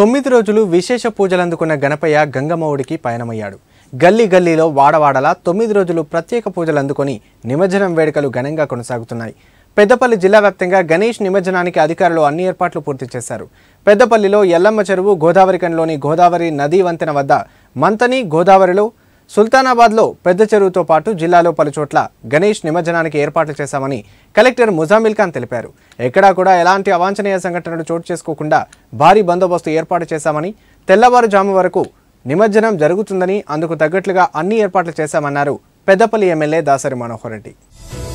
తొమ్మిది రోజులు విశేష పూజలు అందుకున్న గణపయ్య గంగమ్మవుడికి పయనమయ్యాడు గల్లీ గల్లీలో వాడవాడలా తొమ్మిది రోజులు ప్రత్యేక పూజలు అందుకొని నిమజ్జనం వేడుకలు ఘనంగా కొనసాగుతున్నాయి పెద్దపల్లి జిల్లా వ్యాప్తంగా గణేష్ నిమజ్జనానికి అధికారులు అన్ని ఏర్పాట్లు పూర్తి చేశారు పెద్దపల్లిలో ఎల్లమ్మ చెరువు గోదావరి గోదావరి నదీ వంతెన వద్ద మంతని గోదావరిలో సుల్తానాబాద్లో పెద్ద చెరువుతో పాటు జిల్లాలో పలుచోట్ల గణేష్ నిమజ్జనానికి ఏర్పాట్లు చేశామని కలెక్టర్ ముజామిల్ ఖాన్ తెలిపారు ఎక్కడా కూడా ఎలాంటి అవాంఛనీయ సంఘటనలు చోటు చేసుకోకుండా భారీ బందోబస్తు ఏర్పాటు చేశామని తెల్లవారుజాము వరకు నిమజ్జనం జరుగుతుందని అందుకు తగ్గట్లుగా అన్ని ఏర్పాట్లు చేశామన్నారు పెద్దపల్లి ఎమ్మెల్యే దాసరి మనోహర్ రెడ్డి